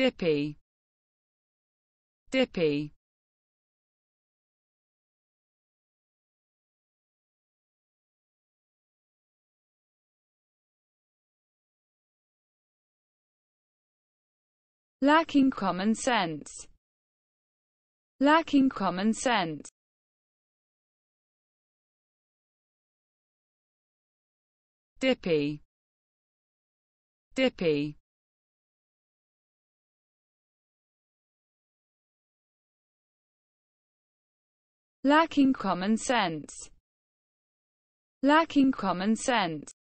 Dippy. Dippy. Lacking common sense. Lacking common sense. Dippy. Dippy. lacking common sense, lacking common sense.